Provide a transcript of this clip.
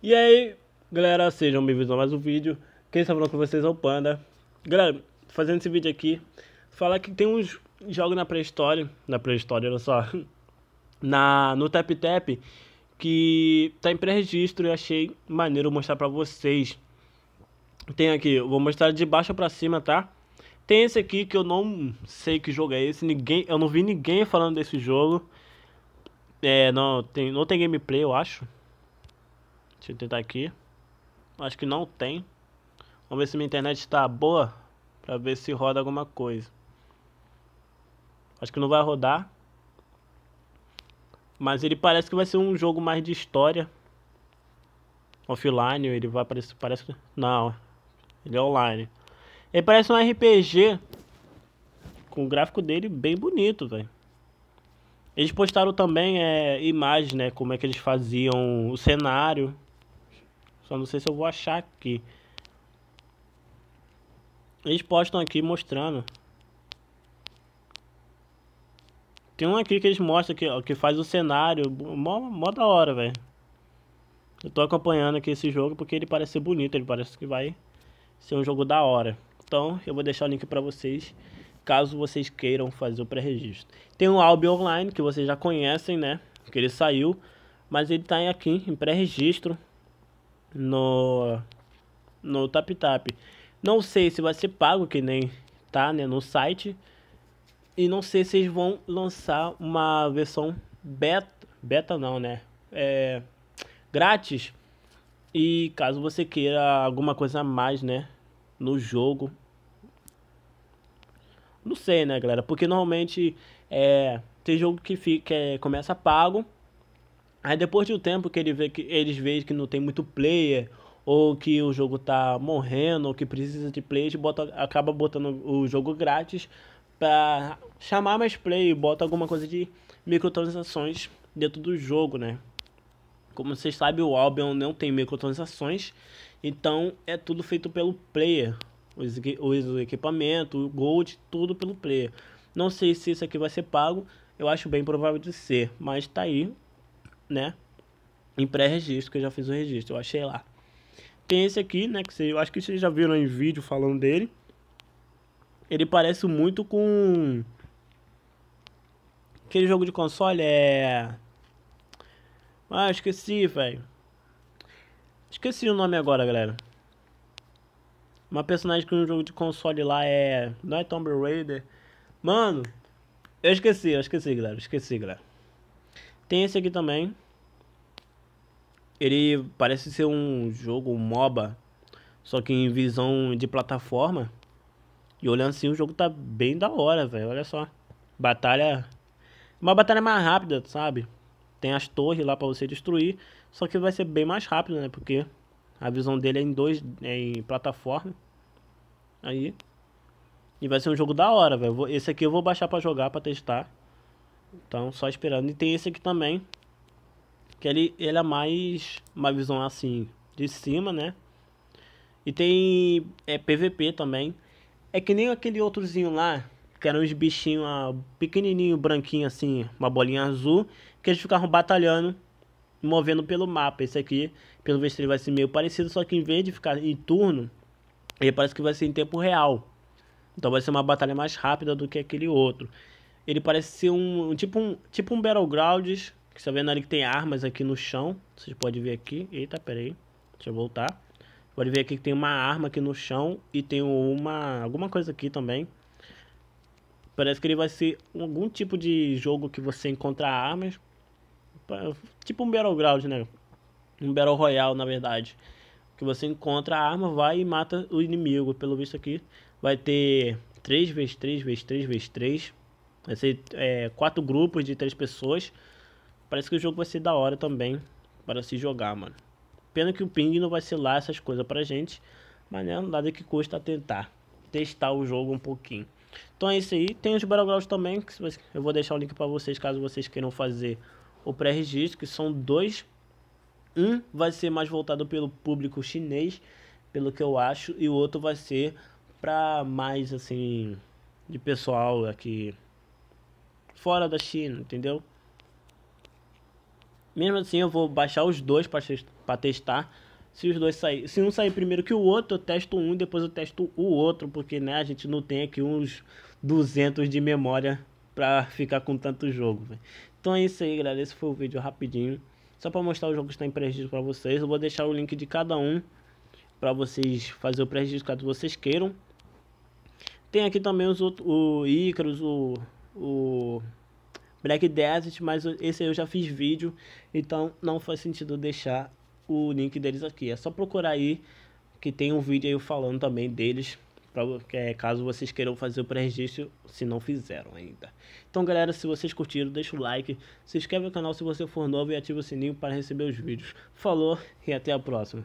E aí, galera, sejam bem-vindos a mais um vídeo. Quem está falando com vocês é o Panda. Galera, fazendo esse vídeo aqui, falar que tem uns jogos na pré-história, na pré-história, olha só, na, no Tap Tap, que tá em pré-registro e achei maneiro mostrar pra vocês. Tem aqui, vou mostrar de baixo pra cima, tá? Tem esse aqui que eu não sei que jogo é esse, ninguém, eu não vi ninguém falando desse jogo. É, não tem, não tem gameplay, eu acho. Deixa eu tentar aqui. Acho que não tem. Vamos ver se minha internet está boa. Pra ver se roda alguma coisa. Acho que não vai rodar. Mas ele parece que vai ser um jogo mais de história. Offline, ele vai aparecer. Parece que. Não. Ele é online. Ele parece um RPG. Com o gráfico dele bem bonito, velho. Eles postaram também é, imagens, né? Como é que eles faziam o cenário. Só não sei se eu vou achar aqui. Eles postam aqui mostrando. Tem um aqui que eles mostram que, que faz o cenário. Mó, mó da hora, velho. Eu tô acompanhando aqui esse jogo porque ele parece ser bonito. Ele parece que vai ser um jogo da hora. Então, eu vou deixar o link pra vocês caso vocês queiram fazer o pré-registro. Tem o Albi Online, que vocês já conhecem, né? Que ele saiu, mas ele está aqui em pré-registro no no Tap, Não sei se vai ser pago, que nem tá, né, no site. E não sei se eles vão lançar uma versão beta, beta não, né? É grátis. E caso você queira alguma coisa a mais, né, no jogo. Não sei, né, galera? Porque normalmente é tem jogo que fica é, começa pago Aí depois de um tempo que ele vê que eles veem que não tem muito player, ou que o jogo tá morrendo, ou que precisa de player, bota, acaba botando o jogo grátis para chamar mais play, bota alguma coisa de microtransações dentro do jogo, né? Como vocês sabem, o Albion não tem microtransações, então é tudo feito pelo player. Os, os equipamentos, o gold, tudo pelo player. Não sei se isso aqui vai ser pago, eu acho bem provável de ser, mas tá aí né? Em pré-registro, que eu já fiz o registro, eu achei lá. Tem esse aqui, né? Que você, eu acho que vocês já viram em vídeo falando dele. Ele parece muito com. Aquele jogo de console é. Ah, esqueci, velho. Esqueci o nome agora, galera. Uma personagem que no jogo de console lá é. Não é Tomb Raider. Mano, eu esqueci, eu esqueci, galera. Eu esqueci, galera. Tem esse aqui também. Ele parece ser um jogo MOBA, só que em visão de plataforma. E olhando assim, o jogo tá bem da hora, velho. Olha só. Batalha. Uma batalha mais rápida, sabe? Tem as torres lá para você destruir. Só que vai ser bem mais rápido, né? Porque a visão dele é em dois. É em plataforma. Aí. E vai ser um jogo da hora, velho. Esse aqui eu vou baixar para jogar, para testar. Então, só esperando. E tem esse aqui também. Que ele, ele é mais uma visão assim de cima, né? E tem é, PVP também. É que nem aquele outrozinho lá, que eram uns bichinhos ah, pequenininho, branquinho assim, uma bolinha azul, que eles ficavam batalhando, movendo pelo mapa. Esse aqui, pelo visto, ele vai ser meio parecido, só que em vez de ficar em turno, ele parece que vai ser em tempo real. Então vai ser uma batalha mais rápida do que aquele outro. Ele parece ser um, tipo um tipo um Battlegrounds, que você tá vendo ali que tem armas aqui no chão. Vocês podem ver aqui. Eita, peraí. Deixa eu voltar. Pode ver aqui que tem uma arma aqui no chão e tem uma alguma coisa aqui também. Parece que ele vai ser algum tipo de jogo que você encontra armas. Tipo um Battleground, né? Um Battle Royale, na verdade. Que você encontra a arma, vai e mata o inimigo. Pelo visto aqui, vai ter 3 vezes 3 vezes 3 vezes 3 Vai ser é, quatro grupos de três pessoas. Parece que o jogo vai ser da hora também para se jogar, mano. Pena que o ping não vai ser lá essas coisas pra gente. Mas né, nada que custa tentar. Testar o jogo um pouquinho. Então é isso aí. Tem os Battlegrounds também. Que eu vou deixar o link para vocês caso vocês queiram fazer o pré-registro. Que são dois. Um vai ser mais voltado pelo público chinês. Pelo que eu acho. E o outro vai ser para mais assim. De pessoal aqui fora da China, entendeu? Mesmo assim, eu vou baixar os dois para testar. Se os dois sair, se um sair primeiro que o outro, eu testo um e depois eu testo o outro, porque né, a gente não tem aqui uns 200 de memória para ficar com tanto jogo. Véio. Então é isso aí, galera. Esse foi o vídeo rapidinho, só para mostrar os jogos que está em para vocês. Eu vou deixar o link de cada um para vocês fazer o pré-registro caso vocês queiram. Tem aqui também os outros, o Icarus, o o Black Desert, mas esse eu já fiz vídeo, então não faz sentido deixar o link deles aqui. É só procurar aí que tem um vídeo aí falando também deles, pra, é, caso vocês queiram fazer o pré-registro, se não fizeram ainda. Então galera, se vocês curtiram, deixa o like, se inscreve no canal se você for novo e ativa o sininho para receber os vídeos. Falou e até a próxima.